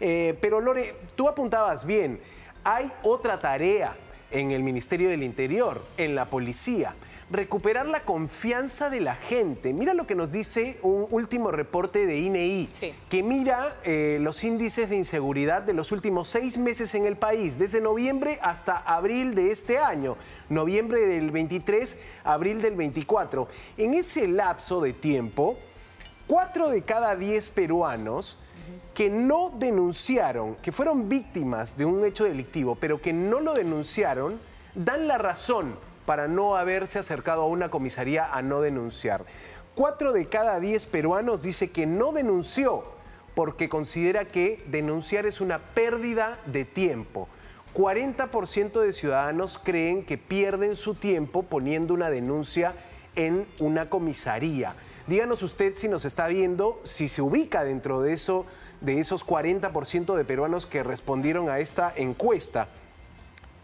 Eh, pero Lore, tú apuntabas bien, hay otra tarea en el Ministerio del Interior, en la policía. Recuperar la confianza de la gente. Mira lo que nos dice un último reporte de INEI, e que mira eh, los índices de inseguridad de los últimos seis meses en el país, desde noviembre hasta abril de este año, noviembre del 23, abril del 24. En ese lapso de tiempo, Cuatro de cada diez peruanos que no denunciaron, que fueron víctimas de un hecho delictivo, pero que no lo denunciaron, dan la razón para no haberse acercado a una comisaría a no denunciar. Cuatro de cada diez peruanos dice que no denunció porque considera que denunciar es una pérdida de tiempo. 40% de ciudadanos creen que pierden su tiempo poniendo una denuncia en una comisaría. Díganos usted si nos está viendo, si se ubica dentro de, eso, de esos 40% de peruanos que respondieron a esta encuesta.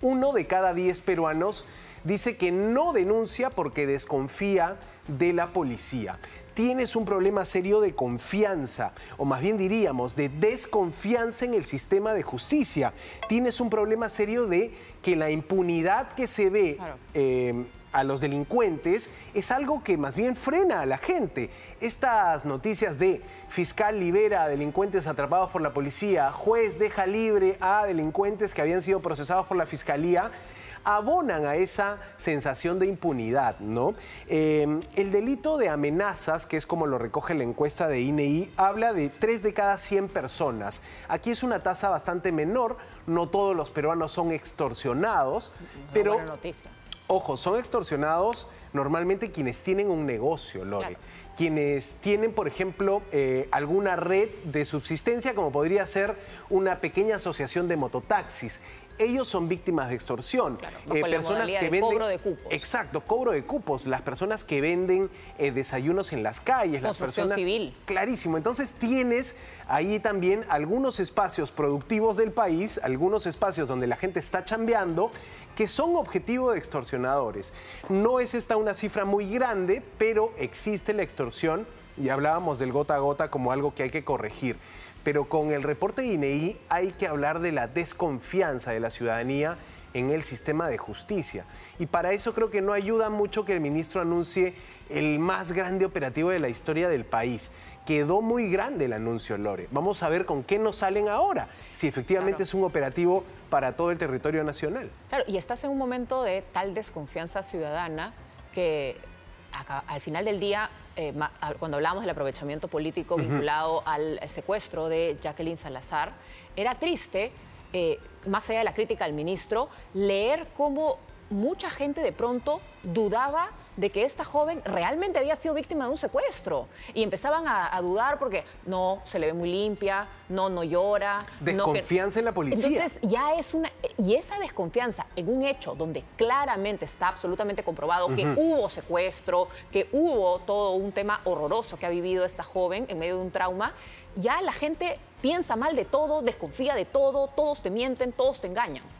Uno de cada 10 peruanos dice que no denuncia porque desconfía de la policía. Tienes un problema serio de confianza, o más bien diríamos, de desconfianza en el sistema de justicia. Tienes un problema serio de que la impunidad que se ve eh, a los delincuentes es algo que más bien frena a la gente. Estas noticias de fiscal libera a delincuentes atrapados por la policía, juez deja libre a delincuentes que habían sido procesados por la fiscalía, abonan a esa sensación de impunidad, ¿no? Em, el delito de amenazas, que es como lo recoge la encuesta de INEI, e habla de 3 de cada 100 personas. Aquí es una tasa bastante menor, no todos los peruanos son extorsionados, pero... Ojo, son extorsionados normalmente quienes tienen un negocio, Lore. Quienes tienen, por ejemplo, eh, alguna red de subsistencia, como podría ser una pequeña asociación de mototaxis ellos son víctimas de extorsión. Claro, eh, personas que venden, de cobro de cupos. Exacto, cobro de cupos. Las personas que venden eh, desayunos en las calles, las personas. civil. Clarísimo. Entonces tienes ahí también algunos espacios productivos del país, algunos espacios donde la gente está chambeando, que son objetivo de extorsionadores. No es esta una cifra muy grande, pero existe la extorsión y hablábamos del gota a gota como algo que hay que corregir. Pero con el reporte de e hay que hablar de la desconfianza de la ciudadanía en el sistema de justicia. Y para eso creo que no ayuda mucho que el ministro anuncie el más grande operativo de la historia del país. Quedó muy grande el anuncio, Lore. Vamos a ver con qué nos salen ahora, si efectivamente es un operativo para todo el territorio nacional. Claro, y estás en un momento de tal desconfianza ciudadana que al final del día, eh, cuando hablamos del aprovechamiento político vinculado al secuestro de Jacqueline Salazar, era triste, eh, más allá de la crítica al ministro, leer cómo mucha gente de pronto dudaba de que esta joven realmente había sido víctima de un secuestro. Y empezaban a, dudar porque no, se le ve muy limpia, no, no llora. Desconfianza no, en la policía. Entonces ya es una... Y esa desconfianza en un hecho donde claramente está absolutamente comprobado que hubo secuestro, que hubo todo un tema horroroso que ha vivido esta joven en medio de un trauma, ya la gente piensa mal de todo, desconfía de todo, todos te mienten, todos te engañan.